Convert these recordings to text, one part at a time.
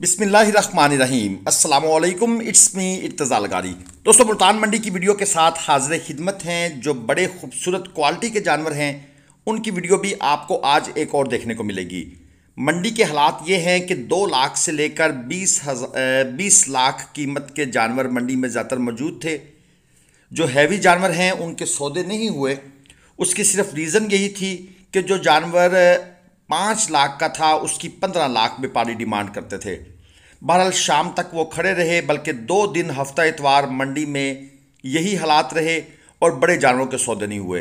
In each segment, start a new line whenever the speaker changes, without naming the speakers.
बिसमीम अल्लाम it's me Irtaza लगारी दोस्तों मुल्तान मंडी की वीडियो के साथ हाजिर खिदमत हैं जो बड़े खूबसूरत क्वालिटी के जानवर हैं उनकी वीडियो भी आपको आज एक और देखने को मिलेगी मंडी के हालात ये हैं कि दो लाख से लेकर बीस हज़ार बीस लाख कीमत के जानवर मंडी में ज़्यादातर मौजूद थे जो हैवी जानवर हैं उनके सौदे नहीं हुए उसकी सिर्फ रीज़न यही थी कि जो जानवर पाँच लाख का था उसकी पंद्रह लाख व्यापारी डिमांड करते थे बहरहाल शाम तक वो खड़े रहे बल्कि दो दिन हफ्ता इतवार मंडी में यही हालात रहे और बड़े जानवरों के सौदे नहीं हुए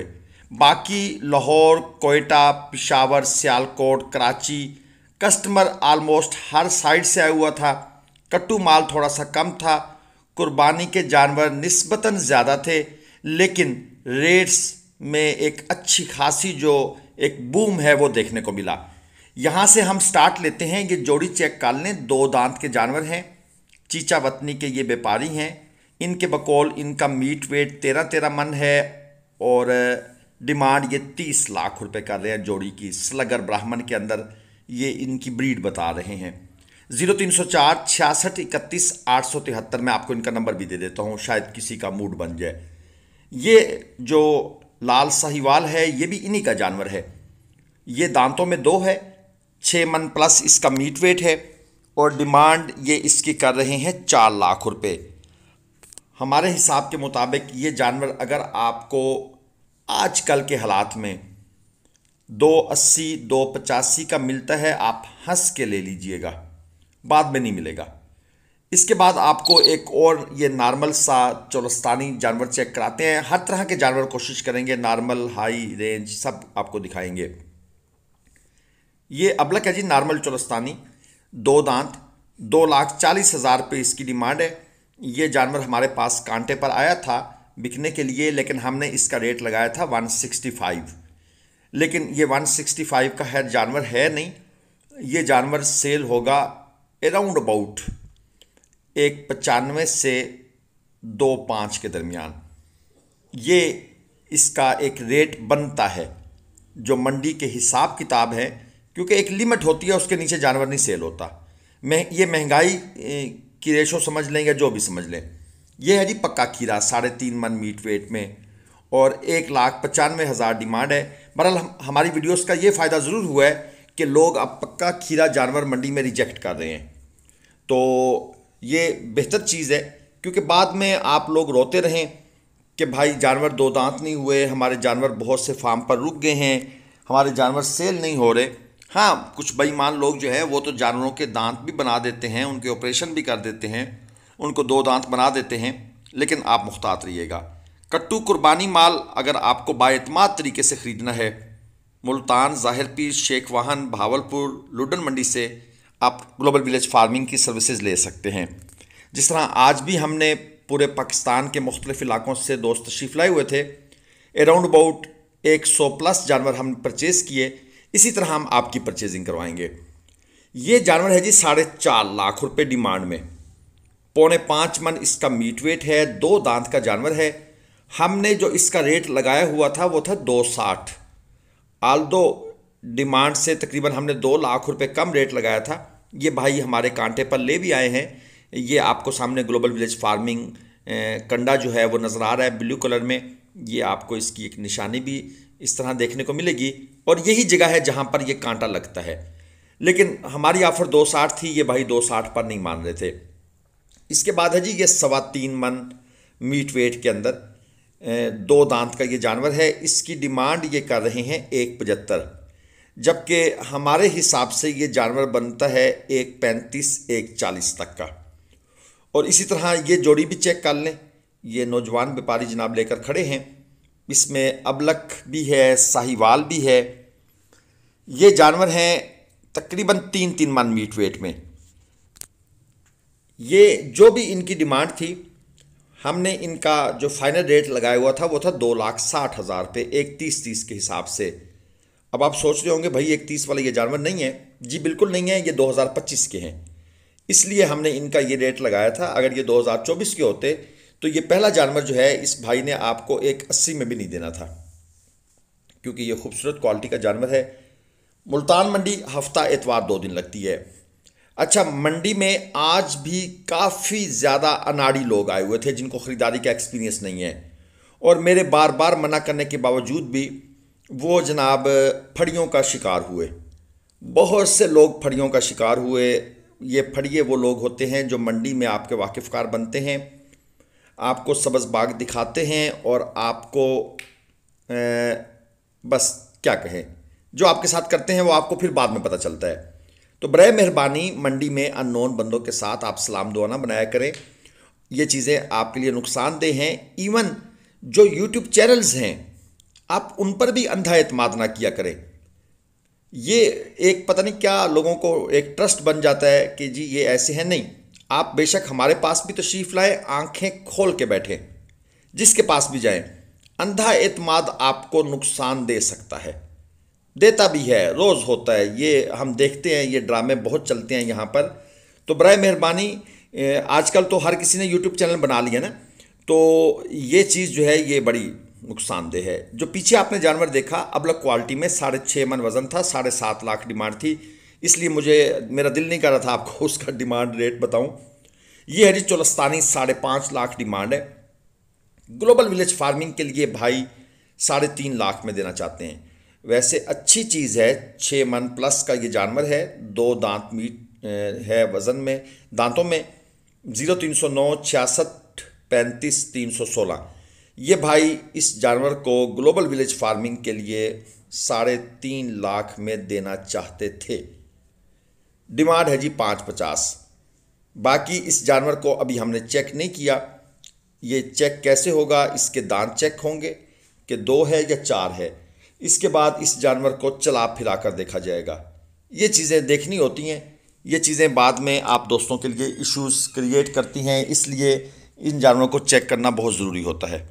बाकी लाहौर कोयटा पिशावर सियालकोट कराची कस्टमर आलमोस्ट हर साइड से आया हुआ था कट्टू माल थोड़ा सा कम था कुर्बानी के जानवर नस्बता ज़्यादा थे लेकिन रेट्स में एक अच्छी खासी जो एक बूम है वो देखने को मिला यहाँ से हम स्टार्ट लेते हैं ये जोड़ी चेक ने दो दांत के जानवर हैं चीचा वतनी के ये व्यापारी हैं इनके बकौल इनका मीट वेट तेरह तेरह मन है और डिमांड ये तीस लाख रुपए कर रहे हैं जोड़ी की स्लगर ब्राह्मण के अंदर ये इनकी ब्रीड बता रहे हैं ज़ीरो तीन सौ चार छियासठ इकतीस आठ सौ तिहत्तर में आपको इनका नंबर भी दे देता हूँ शायद किसी का मूड बन जाए ये जो लाल साहिवाल है ये भी इन्हीं का जानवर है ये दांतों में दो है छः मन प्लस इसका मीट वेट है और डिमांड ये इसकी कर रहे हैं चार लाख रुपये हमारे हिसाब के मुताबिक ये जानवर अगर आपको आजकल के हालात में दो अस्सी दो पचासी का मिलता है आप हंस के ले लीजिएगा बाद में नहीं मिलेगा इसके बाद आपको एक और ये नॉर्मल सा चौरस्तानी जानवर चेक कराते हैं हर तरह के जानवर कोशिश करेंगे नॉर्मल हाई रेंज सब आपको दिखाएंगे ये अबलक है जी नॉर्मल चौरस्तानी दो दांत दो लाख चालीस हज़ार पे इसकी डिमांड है ये जानवर हमारे पास कांटे पर आया था बिकने के लिए लेकिन हमने इसका रेट लगाया था वन लेकिन ये वन का है जानवर है नहीं ये जानवर सेल होगा अराउंड अबाउट एक पचानवे से दो पाँच के दरमियान ये इसका एक रेट बनता है जो मंडी के हिसाब किताब है क्योंकि एक लिमिट होती है उसके नीचे जानवर नहीं सेल होता मैं ये महंगाई की रेशो समझ लें या जो भी समझ लें यह है जी पक्का खीरा साढ़े तीन मन मीट वेट में और एक लाख पचानवे हज़ार डिमांड है बहरहाल हम, हमारी वीडियोस का ये फ़ायदा ज़रूर हुआ है कि लोग अब पक्का खीरा जानवर मंडी में रिजेक्ट कर रहे हैं तो ये बेहतर चीज़ है क्योंकि बाद में आप लोग रोते रहें कि भाई जानवर दो दांत नहीं हुए हमारे जानवर बहुत से फार्म पर रुक गए हैं हमारे जानवर सेल नहीं हो रहे हाँ कुछ बेईमान लोग जो है वो तो जानवरों के दांत भी बना देते हैं उनके ऑपरेशन भी कर देते हैं उनको दो दांत बना देते हैं लेकिन आप मुख्तात रहिएगा कट्टू कुर्बानी माल अगर आपको बातमाद तरीके से ख़रीदना है मुल्तान जाहिर पीर शेख वाहन भावलपुर लुडन मंडी से आप ग्लोबल विलेज फार्मिंग की सर्विसेज ले सकते हैं जिस तरह आज भी हमने पूरे पाकिस्तान के मुख्तलिफ इलाकों से दोस्त तशरीफ लाए हुए थे अराउंड अबाउट एक सौ प्लस जानवर हम परचेज़ किए इसी तरह हम आपकी परचेजिंग करवाएंगे ये जानवर है जी साढ़े चार लाख रुपए डिमांड में पौने पाँच मन इसका मीट वेट है दो दांत का जानवर है हमने जो इसका रेट लगाया हुआ था वो था दो साठ आल दो डिमांड से तकरीबन हमने दो लाख रुपए कम रेट लगाया था ये भाई हमारे कांटे पर ले भी आए हैं ये आपको सामने ग्लोबल विलेज फार्मिंग कंडा जो है वो नज़र आ रहा है ब्लू कलर में ये आपको इसकी एक निशानी भी इस तरह देखने को मिलेगी और यही जगह है जहाँ पर ये कांटा लगता है लेकिन हमारी ऑफ़र दो साठ थी ये भाई दो साठ पर नहीं मान रहे थे इसके बाद है जी ये सवा तीन मन मीट वेट के अंदर दो दांत का ये जानवर है इसकी डिमांड ये कर रहे हैं एक पचहत्तर जबकि हमारे हिसाब से ये जानवर बनता है एक पैंतीस एक चालीस तक का और इसी तरह ये जोड़ी भी चेक कर लें ये नौजवान व्यापारी जनाब लेकर खड़े हैं इसमें अबलक भी है साहिवाल भी है ये जानवर हैं तकरीबन तीन तीन मन मीट वेट में ये जो भी इनकी डिमांड थी हमने इनका जो फाइनल रेट लगाया हुआ था वो था दो लाख साठ हज़ार रुपये एक तीस तीस के हिसाब से अब आप सोच रहे होंगे भाई एक तीस वाला ये जानवर नहीं है जी बिल्कुल नहीं है ये 2025 के हैं इसलिए हमने इनका ये रेट लगाया था अगर ये 2024 के होते तो ये पहला जानवर जो है इस भाई ने आपको एक अस्सी में भी नहीं देना था क्योंकि ये खूबसूरत क्वालिटी का जानवर है मुल्तान मंडी हफ्ता एतवार दो दिन लगती है अच्छा मंडी में आज भी काफ़ी ज़्यादा अनाड़ी लोग आए हुए थे जिनको ख़रीदारी का एक्सपीरियंस नहीं है और मेरे बार बार मना करने के बावजूद भी वो जनाब फड़ियों का शिकार हुए बहुत से लोग फड़ियों का शिकार हुए ये फड़िए वो लोग होते हैं जो मंडी में आपके वाकिफकार बनते हैं आपको सब्ज़ बाग दिखाते हैं और आपको ए, बस क्या कहें जो आपके साथ करते हैं वो आपको फिर बाद में पता चलता है तो बर मेहरबानी मंडी में अननोन बंदों के साथ आप सलाम दुआना बनाया करें ये चीज़ें आपके लिए नुकसानदेह हैं इवन जो यूट्यूब चैनल्स हैं आप उन पर भी अंधा एतमाद ना किया करें ये एक पता नहीं क्या लोगों को एक ट्रस्ट बन जाता है कि जी ये ऐसे हैं नहीं आप बेशक हमारे पास भी तशरीफ तो लाए आंखें खोल के बैठे जिसके पास भी जाएं अंधा एतमाद आपको नुकसान दे सकता है देता भी है रोज़ होता है ये हम देखते हैं ये ड्रामे बहुत चलते हैं यहाँ पर तो बर मेहरबानी आजकल तो हर किसी ने यूट्यूब चैनल बना लिया ना तो ये चीज़ जो है ये बड़ी नुकसानदेह है जो पीछे आपने जानवर देखा अब लग क्वालिटी में साढ़े छः मन वज़न था साढ़े सात लाख डिमांड थी इसलिए मुझे मेरा दिल नहीं कर रहा था आपको उसका डिमांड रेट बताऊं ये हरी चोलस्तानी साढ़े पाँच लाख डिमांड है ग्लोबल विलेज फार्मिंग के लिए भाई साढ़े तीन लाख में देना चाहते हैं वैसे अच्छी चीज़ है छः मन प्लस का ये जानवर है दो दांत मीट है वज़न में दांतों में ज़ीरो तीन सौ नौ छियासठ पैंतीस तीन सौ सोलह ये भाई इस जानवर को ग्लोबल विलेज फार्मिंग के लिए साढ़े तीन लाख में देना चाहते थे डिमांड है जी पाँच पचास बाकी इस जानवर को अभी हमने चेक नहीं किया ये चेक कैसे होगा इसके दांत चेक होंगे कि दो है या चार है इसके बाद इस जानवर को चला फिरा कर देखा जाएगा ये चीज़ें देखनी होती हैं ये चीज़ें बाद में आप दोस्तों के लिए इश्यूज क्रिएट करती हैं इसलिए इन जानवरों को चेक करना बहुत ज़रूरी होता है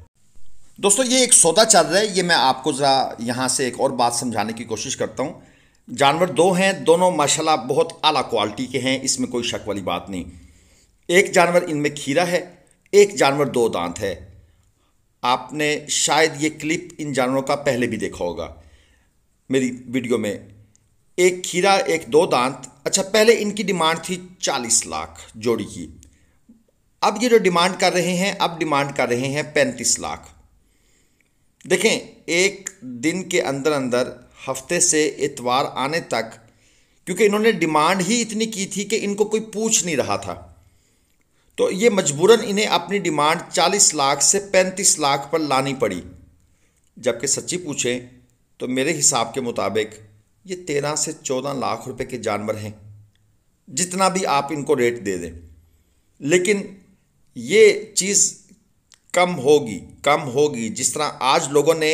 दोस्तों ये एक सौदा चल रहा है ये मैं आपको ज़रा यहाँ से एक और बात समझाने की कोशिश करता हूँ जानवर दो हैं दोनों माशाल्लाह बहुत आला क्वालिटी के हैं इसमें कोई शक वाली बात नहीं एक जानवर इनमें खीरा है एक जानवर दो दांत है आपने शायद ये क्लिप इन जानवरों का पहले भी देखा होगा मेरी वीडियो में एक खीरा एक दो दांत अच्छा पहले इनकी डिमांड थी चालीस लाख जोड़ी की अब ये जो डिमांड कर रहे हैं अब डिमांड कर रहे हैं पैंतीस लाख देखें एक दिन के अंदर अंदर हफ्ते से इतवार आने तक क्योंकि इन्होंने डिमांड ही इतनी की थी कि इनको कोई पूछ नहीं रहा था तो ये मजबूरन इन्हें अपनी डिमांड 40 लाख से 35 लाख पर लानी पड़ी जबकि सच्ची पूछें तो मेरे हिसाब के मुताबिक ये तेरह से चौदह लाख रुपए के जानवर हैं जितना भी आप इनको रेट दे दें लेकिन ये चीज़ कम होगी कम होगी जिस तरह आज लोगों ने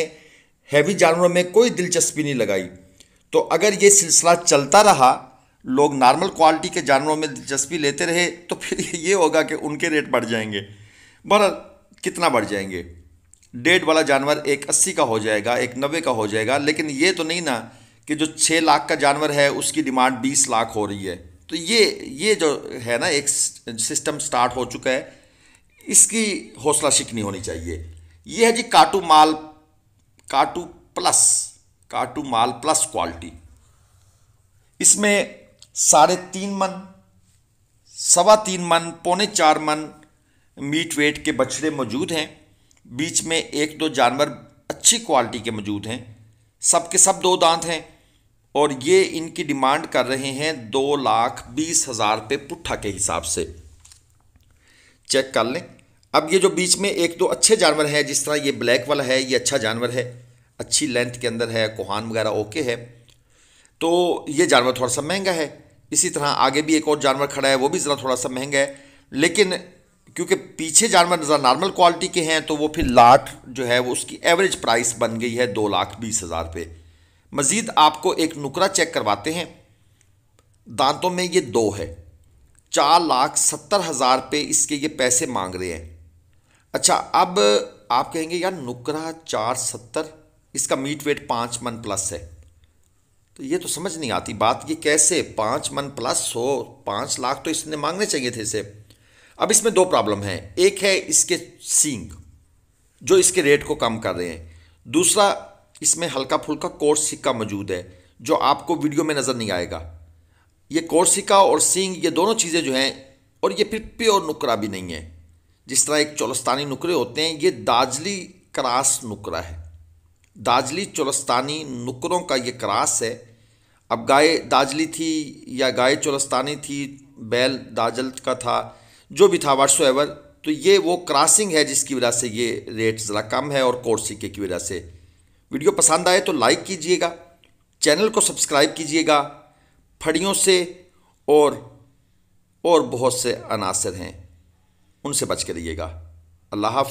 हैवी जानवरों में कोई दिलचस्पी नहीं लगाई तो अगर ये सिलसिला चलता रहा लोग नॉर्मल क्वालिटी के जानवरों में दिलचस्पी लेते रहे तो फिर ये होगा कि उनके रेट बढ़ जाएंगे बर कितना बढ़ जाएंगे डेढ़ वाला जानवर एक अस्सी का हो जाएगा एक नब्बे का हो जाएगा लेकिन ये तो नहीं ना कि जो छः लाख का जानवर है उसकी डिमांड बीस लाख हो रही है तो ये ये जो है ना एक सिस्टम स्टार्ट हो चुका है इसकी हौसला शिकनी होनी चाहिए यह है जी काटू माल काटू प्लस काटू माल प्लस क्वालिटी इसमें साढ़े तीन मन सवा तीन मन पौने चार मन मीट वेट के बछड़े मौजूद हैं बीच में एक दो जानवर अच्छी क्वालिटी के मौजूद हैं सब के सब दो दांत हैं और ये इनकी डिमांड कर रहे हैं दो लाख बीस हज़ार रुपये पुट्ठा के हिसाब से चेक कर लें अब ये जो बीच में एक दो अच्छे जानवर हैं जिस तरह ये ब्लैक वाला है ये अच्छा जानवर है अच्छी लेंथ के अंदर है कोहान वगैरह ओके है तो ये जानवर थोड़ा सा महंगा है इसी तरह आगे भी एक और जानवर खड़ा है वो भी ज़रा थोड़ा सा महंगा है लेकिन क्योंकि पीछे जानवर ज़रा नॉर्मल क्वालिटी के हैं तो वो फिर लाख जो है वो उसकी एवरेज प्राइस बन गई है दो लाख बीस हज़ार पे मज़ीद आपको एक नुकरा चेक करवाते हैं दांतों में ये दो है चार लाख सत्तर हज़ार पे इसके ये पैसे मांग रहे हैं अच्छा अब आप कहेंगे यार नुकरा चार सत्तर इसका मीट वेट पाँच मन प्लस है तो ये तो समझ नहीं आती बात ये कैसे पाँच मन प्लस हो पाँच लाख तो इसने मांगने चाहिए थे इसे अब इसमें दो प्रॉब्लम हैं एक है इसके सींग जो इसके रेट को कम कर रहे हैं दूसरा इसमें हल्का फुल्का कोर्स सिक्का मौजूद है जो आपको वीडियो में नज़र नहीं आएगा ये कोर्सिका और सींग ये दोनों चीज़ें जो हैं और ये फिर प्योर नुकरा भी नहीं है जिस तरह एक चौलस्तानी नुकरे होते हैं ये दाजली क्रास नुकरा है दाजली चौलस्तानी नुकरों का ये क्रास है अब गाय दाजली थी या गाय चौलस्तानी थी बैल दाजल का था जो भी था वर्ष एवर तो ये वो क्रॉसिंग है जिसकी वजह से ये रेट ज़रा कम है और कोर्सिके की वजह से वीडियो पसंद आए तो लाइक कीजिएगा चैनल को सब्सक्राइब कीजिएगा फड़ियों से और और बहुत से अनासर हैं उनसे बच के रहिएगा अल्लाह